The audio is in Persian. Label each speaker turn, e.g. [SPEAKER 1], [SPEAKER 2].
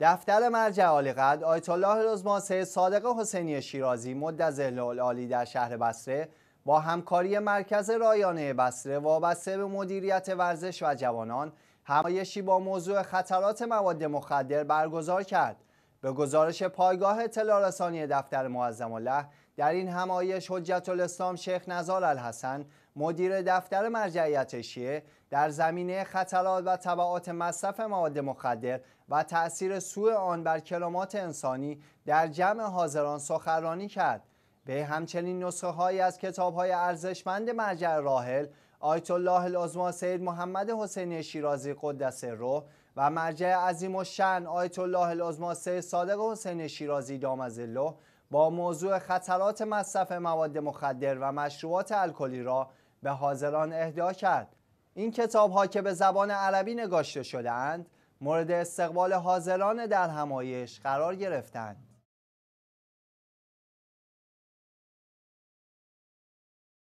[SPEAKER 1] دفتر مرجع عالی قد آیت الله رزماسه صادق حسینی شیرازی مدظر عالی در شهر بصره با همکاری مرکز رایانه بصره وابسته به مدیریت ورزش و جوانان همایشی با موضوع خطرات مواد مخدر برگزار کرد به گزارش پایگاه اطلاع دفتر معظم الله در این همایش حجت الاسلام شیخ نزار الحسن مدیر دفتر مرجعیت شیعه در زمینه خطرات و طبعات مصرف مواد مخدر و تأثیر سوء آن بر کلمات انسانی در جمع حاضران سخنرانی کرد به همچنین نسخه هایی از کتاب های ارزشمند مرجع راهل، آیت الله العظما سید محمد حسین شیرازی قدس روح و مرجع عظیم و شن آیت الله العظما سید صادق حسین شیرازی دامز الله با موضوع خطرات مصرف مواد مخدر و مشروبات الکلی را به حاضران اهدا کرد این کتاب ها که به زبان عربی نگاشته شدهاند مورد استقبال حاضران در همایش قرار گرفتند